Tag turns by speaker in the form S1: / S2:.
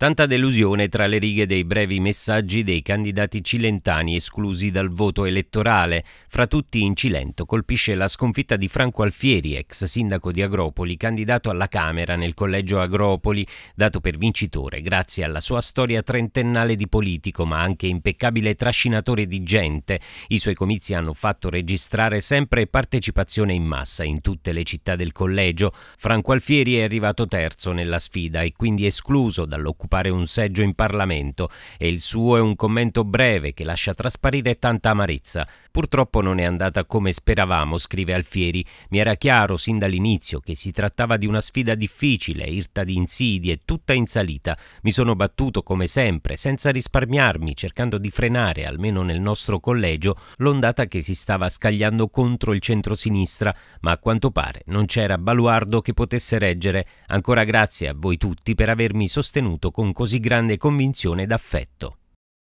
S1: Tanta delusione tra le righe dei brevi messaggi dei candidati cilentani esclusi dal voto elettorale. Fra tutti in Cilento colpisce la sconfitta di Franco Alfieri, ex sindaco di Agropoli, candidato alla Camera nel collegio Agropoli, dato per vincitore grazie alla sua storia trentennale di politico, ma anche impeccabile trascinatore di gente. I suoi comizi hanno fatto registrare sempre partecipazione in massa in tutte le città del collegio. Franco Alfieri è arrivato terzo nella sfida e quindi escluso dall'occupazione occupare un seggio in Parlamento e il suo è un commento breve che lascia trasparire tanta amarezza. Purtroppo non è andata come speravamo, scrive Alfieri. Mi era chiaro sin dall'inizio che si trattava di una sfida difficile, irta di insidie, tutta in salita. Mi sono battuto come sempre, senza risparmiarmi, cercando di frenare, almeno nel nostro collegio, l'ondata che si stava scagliando contro il centro-sinistra, ma a quanto pare non c'era baluardo che potesse reggere. Ancora grazie a voi tutti per avermi sostenuto con così grande convinzione ed affetto.